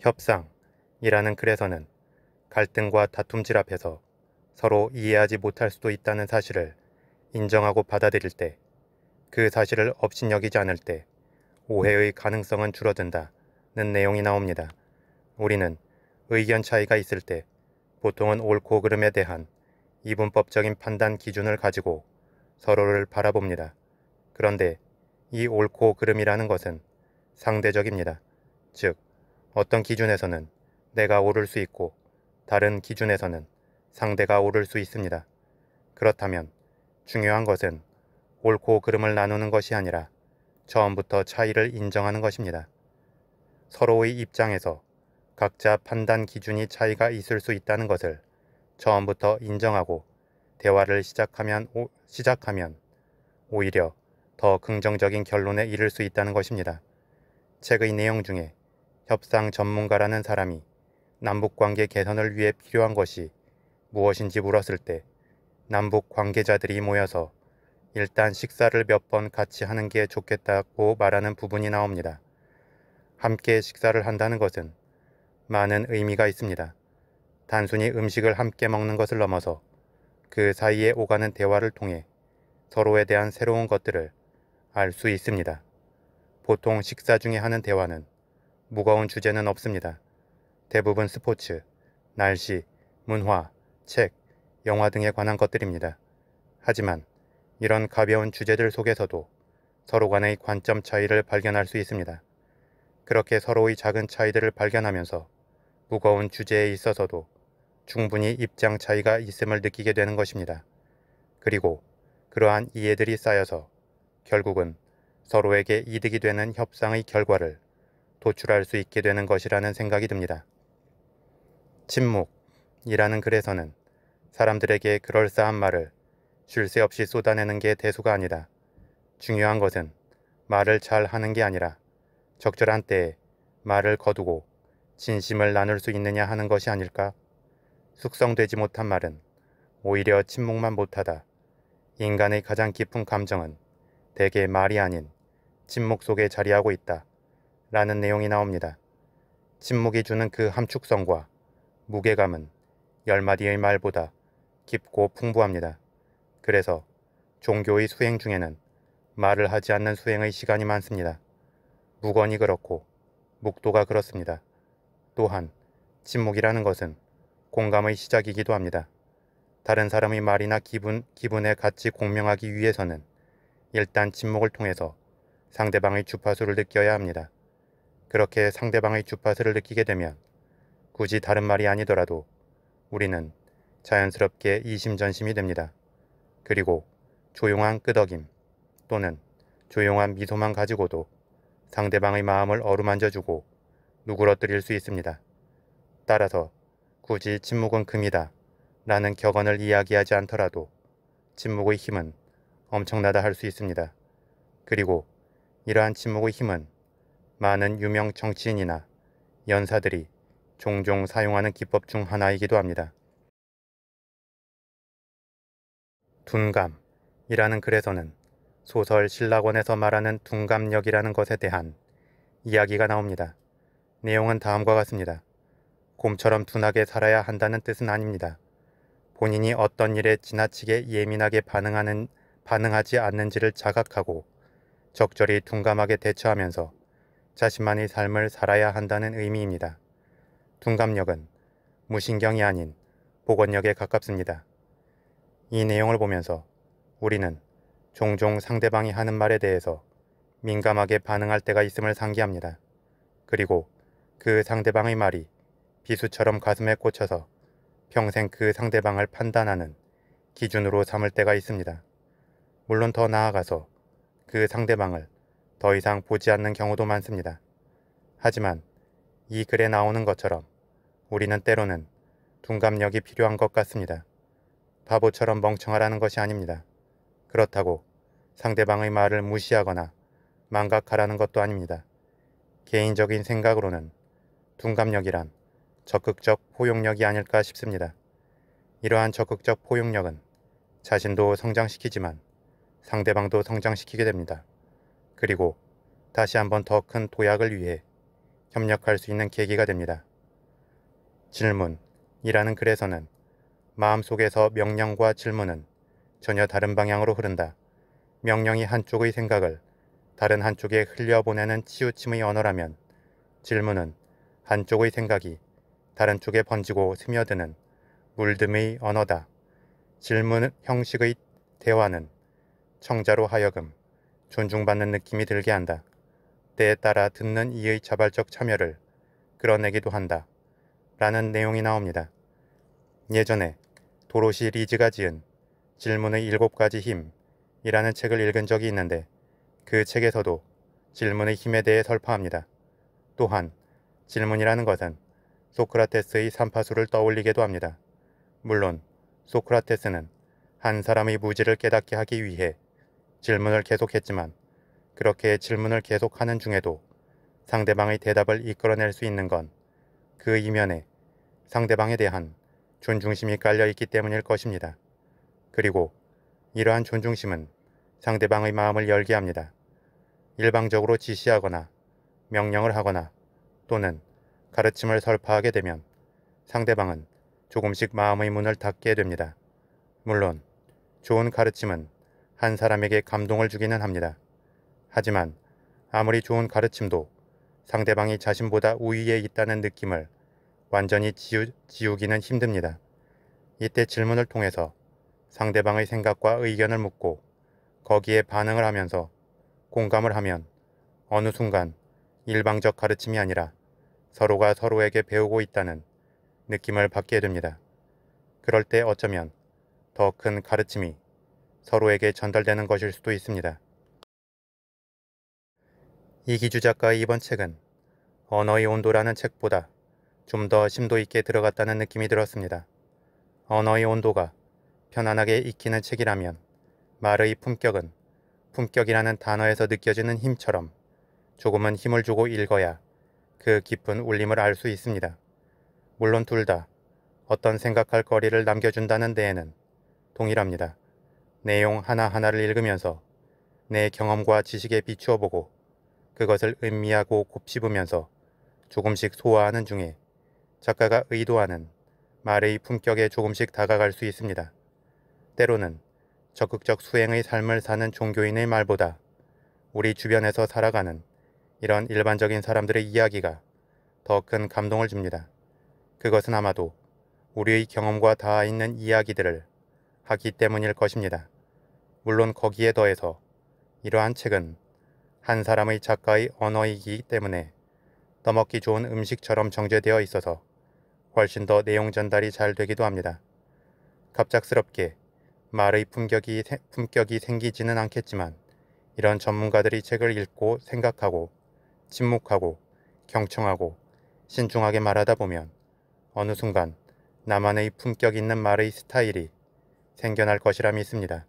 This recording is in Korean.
협상이라는 글에서는 갈등과 다툼질 앞에서 서로 이해하지 못할 수도 있다는 사실을 인정하고 받아들일 때 그 사실을 업신여기지 않을 때 오해의 가능성은 줄어든다는 내용이 나옵니다. 우리는 의견 차이가 있을 때 보통은 옳고 그름에 대한 이분법적인 판단 기준을 가지고 서로를 바라봅니다. 그런데 이 옳고 그름이라는 것은 상대적입니다. 즉, 어떤 기준에서는 내가 오를 수 있고 다른 기준에서는 상대가 오를 수 있습니다. 그렇다면 중요한 것은 옳고 그름을 나누는 것이 아니라 처음부터 차이를 인정하는 것입니다. 서로의 입장에서 각자 판단 기준이 차이가 있을 수 있다는 것을 처음부터 인정하고 대화를 시작하면, 오, 시작하면 오히려 더 긍정적인 결론에 이를 수 있다는 것입니다. 책의 내용 중에 협상 전문가라는 사람이 남북 관계 개선을 위해 필요한 것이 무엇인지 물었을 때 남북 관계자들이 모여서 일단 식사를 몇 번 같이 하는 게 좋겠다고 말하는 부분이 나옵니다. 함께 식사를 한다는 것은 많은 의미가 있습니다. 단순히 음식을 함께 먹는 것을 넘어서 그 사이에 오가는 대화를 통해 서로에 대한 새로운 것들을 알 수 있습니다. 보통 식사 중에 하는 대화는 무거운 주제는 없습니다. 대부분 스포츠, 날씨, 문화, 책, 영화 등에 관한 것들입니다. 하지만 이런 가벼운 주제들 속에서도 서로 간의 관점 차이를 발견할 수 있습니다. 그렇게 서로의 작은 차이들을 발견하면서 무거운 주제에 있어서도 충분히 입장 차이가 있음을 느끼게 되는 것입니다. 그리고 그러한 이해들이 쌓여서 결국은 서로에게 이득이 되는 협상의 결과를 도출할 수 있게 되는 것이라는 생각이 듭니다. 침묵이라는 글에서는 사람들에게 그럴싸한 말을 쉴 새 없이 쏟아내는 게 대수가 아니다. 중요한 것은 말을 잘 하는 게 아니라 적절한 때에 말을 거두고 진심을 나눌 수 있느냐 하는 것이 아닐까? 숙성되지 못한 말은 오히려 침묵만 못하다. 인간의 가장 깊은 감정은 대개 말이 아닌 침묵 속에 자리하고 있다. 라는 내용이 나옵니다. 침묵이 주는 그 함축성과 무게감은 열 마디의 말보다 깊고 풍부합니다. 그래서 종교의 수행 중에는 말을 하지 않는 수행의 시간이 많습니다. 무건이 그렇고 묵도가 그렇습니다. 또한 침묵이라는 것은 공감의 시작이기도 합니다. 다른 사람의 말이나 기분, 기분에 같이 공명하기 위해서는 일단 침묵을 통해서 상대방의 주파수를 느껴야 합니다. 그렇게 상대방의 주파수를 느끼게 되면 굳이 다른 말이 아니더라도 우리는 자연스럽게 이심전심이 됩니다. 그리고 조용한 끄덕임 또는 조용한 미소만 가지고도 상대방의 마음을 어루만져주고 누그러뜨릴수 있습니다. 따라서 굳이 침묵은 금이다 라는 격언을 이야기하지 않더라도 침묵의 힘은 엄청나다 할 수 있습니다. 그리고 이러한 침묵의 힘은 많은 유명 정치인이나 연사들이 종종 사용하는 기법 중 하나이기도 합니다. 둔감이라는 글에서는 소설 신라권에서 말하는 둔감력이라는 것에 대한 이야기가 나옵니다. 내용은 다음과 같습니다. 곰처럼 둔하게 살아야 한다는 뜻은 아닙니다. 본인이 어떤 일에 지나치게 예민하게 반응하는, 반응하지 않는지를 자각하고 적절히 둔감하게 대처하면서 자신만의 삶을 살아야 한다는 의미입니다. 둔감력은 무신경이 아닌 보건력에 가깝습니다. 이 내용을 보면서 우리는 종종 상대방이 하는 말에 대해서 민감하게 반응할 때가 있음을 상기합니다. 그리고 그 상대방의 말이 비수처럼 가슴에 꽂혀서 평생 그 상대방을 판단하는 기준으로 삼을 때가 있습니다. 물론 더 나아가서 그 상대방을 더 이상 보지 않는 경우도 많습니다. 하지만 이 글에 나오는 것처럼 우리는 때로는 둔감력이 필요한 것 같습니다. 바보처럼 멍청하라는 것이 아닙니다. 그렇다고 상대방의 말을 무시하거나 망각하라는 것도 아닙니다. 개인적인 생각으로는 둔감력이란 적극적 포용력이 아닐까 싶습니다. 이러한 적극적 포용력은 자신도 성장시키지만 상대방도 성장시키게 됩니다. 그리고 다시 한 번 더 큰 도약을 위해 협력할 수 있는 계기가 됩니다. 질문이라는 글에서는 마음속에서 명령과 질문은 전혀 다른 방향으로 흐른다. 명령이 한쪽의 생각을 다른 한쪽에 흘려보내는 치우침의 언어라면 질문은 한쪽의 생각이 다른 쪽에 번지고 스며드는 물듬의 언어다. 질문 형식의 대화는 청자로 하여금 존중받는 느낌이 들게 한다. 때에 따라 듣는 이의 자발적 참여를 끌어내기도 한다. 라는 내용이 나옵니다. 예전에 도로시 리즈가 지은 질문의 일곱 가지 힘이라는 책을 읽은 적이 있는데 그 책에서도 질문의 힘에 대해 설파합니다. 또한 질문이라는 것은 소크라테스의 삼파수를 떠올리게도 합니다. 물론 소크라테스는 한 사람의 무지를 깨닫게 하기 위해 질문을 계속했지만 그렇게 질문을 계속하는 중에도 상대방의 대답을 이끌어낼 수 있는 건 그 이면에 상대방에 대한 존중심이 깔려 있기 때문일 것입니다. 그리고 이러한 존중심은 상대방의 마음을 열게 합니다. 일방적으로 지시하거나 명령을 하거나 또는 가르침을 설파하게 되면 상대방은 조금씩 마음의 문을 닫게 됩니다. 물론 좋은 가르침은 한 사람에게 감동을 주기는 합니다. 하지만 아무리 좋은 가르침도 상대방이 자신보다 우위에 있다는 느낌을 완전히 지우, 지우기는 힘듭니다. 이때 질문을 통해서 상대방의 생각과 의견을 묻고 거기에 반응을 하면서 공감을 하면 어느 순간 일방적 가르침이 아니라 서로가 서로에게 배우고 있다는 느낌을 받게 됩니다. 그럴 때 어쩌면 더 큰 가르침이 서로에게 전달되는 것일 수도 있습니다. 이기주 작가의 이번 책은 언어의 온도라는 책보다 좀 더 심도 있게 들어갔다는 느낌이 들었습니다. 언어의 온도가 편안하게 익히는 책이라면 말의 품격은 품격이라는 단어에서 느껴지는 힘처럼 조금은 힘을 주고 읽어야 그 깊은 울림을 알 수 있습니다. 물론 둘 다 어떤 생각할 거리를 남겨준다는 데에는 동일합니다. 내용 하나하나를 읽으면서 내 경험과 지식에 비추어 보고 그것을 음미하고 곱씹으면서 조금씩 소화하는 중에 작가가 의도하는 말의 품격에 조금씩 다가갈 수 있습니다. 때로는 적극적 수행의 삶을 사는 종교인의 말보다 우리 주변에서 살아가는 이런 일반적인 사람들의 이야기가 더 큰 감동을 줍니다. 그것은 아마도 우리의 경험과 닿아 있는 이야기들을 하기 때문일 것입니다. 물론 거기에 더해서 이러한 책은 한 사람의 작가의 언어이기 때문에 떠먹기 좋은 음식처럼 정제되어 있어서 훨씬 더 내용 전달이 잘 되기도 합니다. 갑작스럽게 말의 품격이, 품격이 생기지는 않겠지만 이런 전문가들이 책을 읽고 생각하고 침묵하고 경청하고 신중하게 말하다 보면 어느 순간 나만의 품격 있는 말의 스타일이 생겨날 것이라 믿습니다.